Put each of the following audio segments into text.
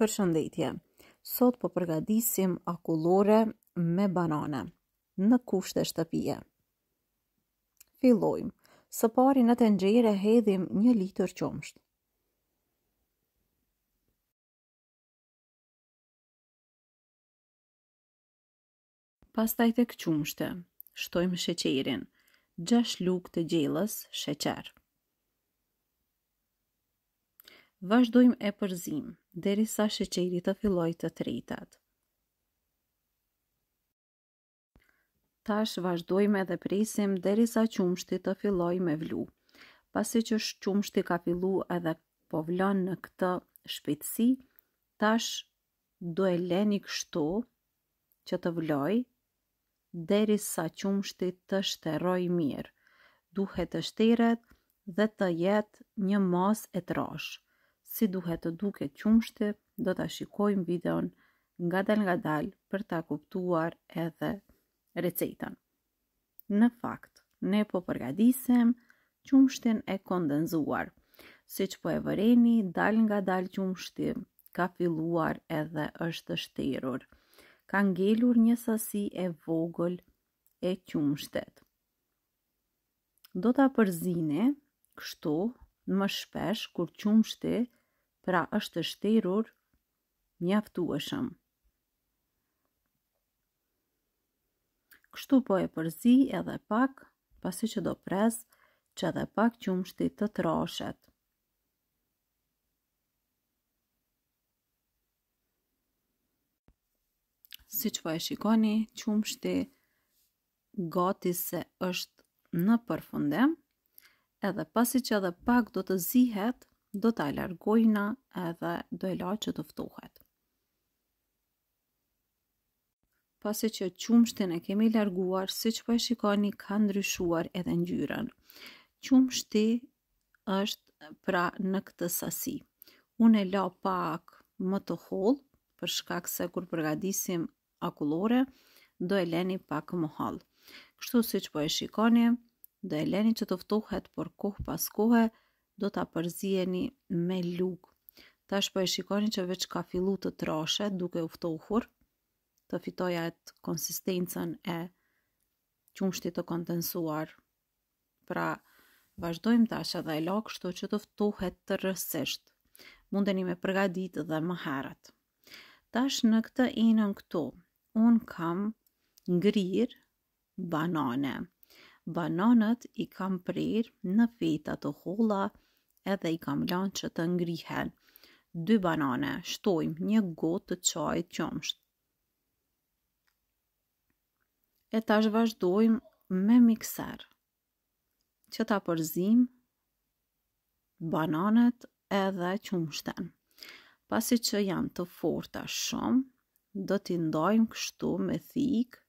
për shëndetje. Sot po përgatisim akullore me banane në kusht e shtëpije. Fillojmë. Së pari në tenxhere hedhim 1 litër qumësht. Pastaj tek qumështi, shtojmë sheqerin, 6 lugë të gjellës sheqer vazhdojmë e përzim, deri sa shëqeri të filloj të tretat. Tash vazhdojmë edhe presim, deri sa qumshti të filloj me vlu. Pasi që qumshti ka fillu edhe povlon në këtë shpitsi, tash do e leni kështu që të vloj, deri sa qumshti të shteroj mirë. Duhet të shteret dhe të jetë një mos e trash si duhet të duke qumshti, do të shikojmë videon nga dal nga dal për ta kuptuar edhe recetën. Në fakt, ne po përgadisem qumshtin e kondenzuar. Si që po e vëreni, dal nga dal qumshti ka filluar edhe është shterur. Ka ngelur një sasi e vogël e qumshtet. Do ta përzini kështu më shpesh kur qumshti pra është të shterur mjaftueshëm. Kështu po e përzi edhe pak, pasi që do pres, që edhe pak qumshti të troshet. Si që po e shikoni, qumshti gati se është në përfundem, edhe pasi që edhe pak do të zihet, do të largojna edhe do e la që të ftohet. Pase që qumështin e kemi larguar, si që pa po shikoni ka ndryshuar edhe njyren. Qumshti është pra në këtë sasi. Unë e la pak më të hollë, për shkak se kur përgadisim akullore, do e leni pak më hollë. Kështu si që po e shikoni, do e leni që të ftohet për kohë pas kohë, do ta apërzieni me lug. Tash po e shikoni që veç ka fillu të troshe duke uftohur, të fitoja e konsistencën e qumshtit të kondensuar. Pra, vazhdojmë tash edhe e lakë, shto që të ftohet të rësisht. Mundeni me përgadit dhe më herët. Tash në këtë enën këtu, unë kam ngrirë banane. Bananët i kam prirë në feta të hola, edhe i kam lanë që të ngrihen. Dy banane, shtojmë një gotë të qajt qëmsht. E ta vazhdojmë me mikser. Që ta përzim bananet edhe qumshten. Pasi që janë të forta shumë, do t'i ndojmë kështu me thikë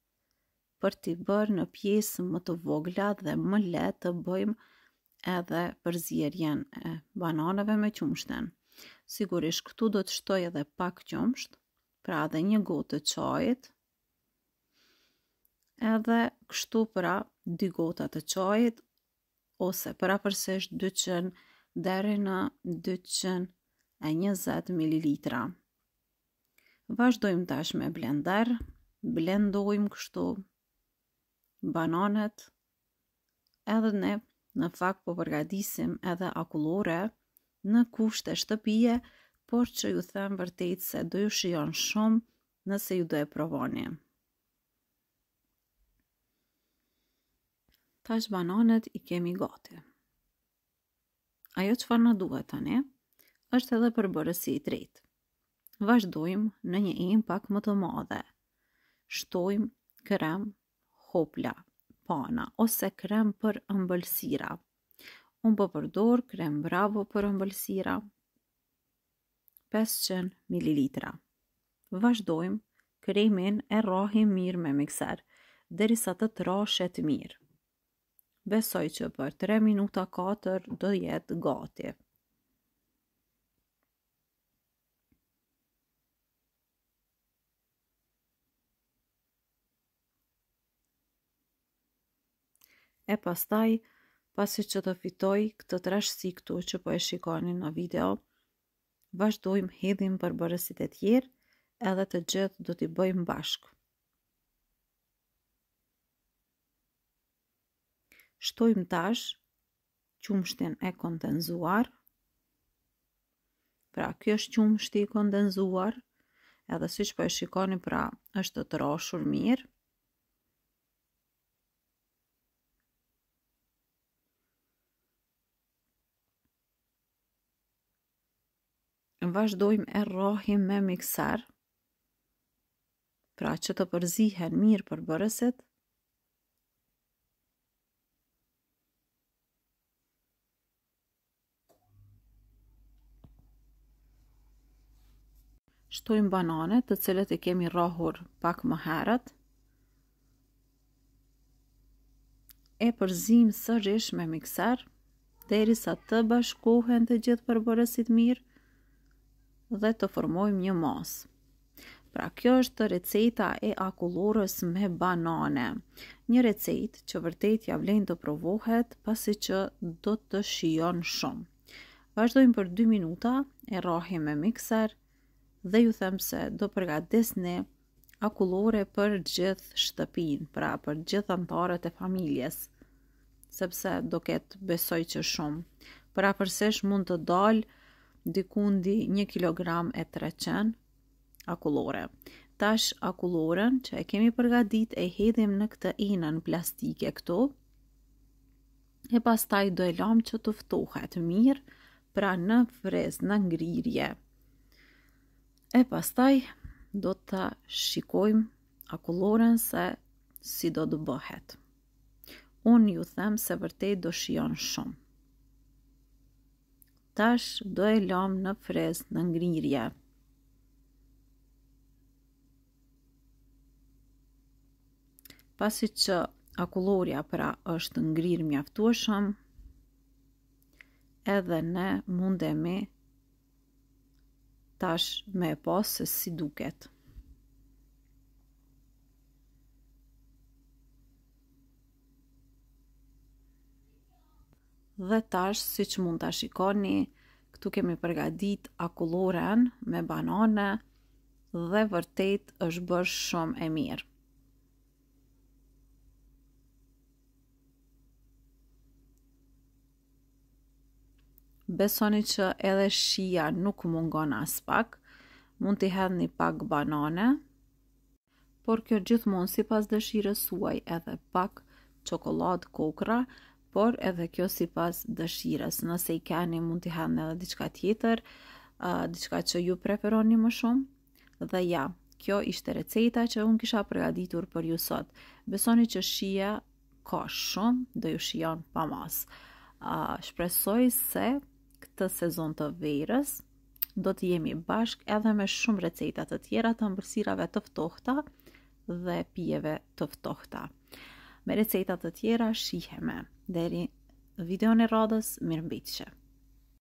për t'i bërë në pjesë më të vogla dhe më letë të bëjmë edhe përzirjen e bananave me qumshten. Sigurisht këtu do të shtoj edhe pak qumsht, pra edhe një gotë të qajit, edhe kështu pra dy gota të qajit, ose pra përsesht 200 në 220 ml. Vashdojmë tash me blender, blendojmë kështu bananet, edhe ne Në fakt po përgadisim edhe akullore në kusht e shtëpije, por që ju them vërtejt se do ju shion shumë nëse ju do e provoni. Tash bananet i kemi gati. Ajo që farë në duhet tani, është edhe për bërësi i tretë. Vashdojmë në një im pak më të madhe. Shtojmë krem hopla tampona ose krem për ëmbëlsira. Unë po përdor krem Bravo për ëmbëlsira 500 ml. Vazdojmë kremën e rrohim mirë me mikser derisa të trashet mirë. Besoj që për 3 minuta 4 do jetë gati. e pastaj, pasi që të fitoj këtë trashësi këtu që po e shikoni në video, vazhdojmë hedhim për bërësit e tjerë edhe të gjithë do t'i bëjmë bashkë. Shtojmë tash qumështin e kondenzuar. Pra, kjo është qumështi i kondenzuar, edhe si që po e shikoni, pra, është të roshur mirë. vazhdojmë e rohim me mikser, pra që të përzihen mirë për bërësit, shtojmë banane të cilët i kemi rohur pak më herët, e përzim sërish me mikser, deri sa të bashkohen të gjithë përbërësit mirë, dhe të formojmë një mos. Pra kjo është receta e akullorës me banane. Një recetë që vërtet ja vlen të provohet pasi që do të shijon shumë. Vazhdojmë për 2 minuta, e rahim me mikser dhe ju them se do përgatisni akullore për gjithë shtëpinë, pra për gjithë anëtarët e familjes, sepse do ketë besoj që shumë. Pra përsesh mund të dalë dikundi 1 kg e 300 akullore. Tash akulloren që e kemi përgatit e hedhim në këtë enën plastike këtu. E pastaj do e lëm që të ftohet mirë pra në frez në ngrirje. E pastaj do ta shikojm akulloren se si do të bëhet. Unë ju them se vërtej do shion shumë tash do e lëm në frez në ngrirje. Pasi që akulloria pra është ngrirë mjaftuashëm, edhe ne mundemi tash me e si duket. dhe tash si që mund të shikoni, këtu kemi përgadit akulloren me banane dhe vërtet është bërë shumë e mirë. Besoni që edhe shia nuk mungon as pak, mund t'i hedhë një pak banane, por kjo gjithmonë si pas dëshirës suaj edhe pak qokolad kokra, por edhe kjo si pas dëshirës. Nëse i keni mund t'i hanë edhe diçka tjetër, uh, diçka që ju preferoni më shumë, dhe ja, kjo ishte receta që unë kisha përgaditur për ju sot. Besoni që shia ka shumë, dhe ju shion pa mas. Uh, shpresoj se këtë sezon të verës, do të jemi bashk edhe me shumë receta të tjera të mbërsirave të ftohta dhe pijeve të ftohta me recetat të tjera shiheme. Deri video në radhës, mirë mbitëshe.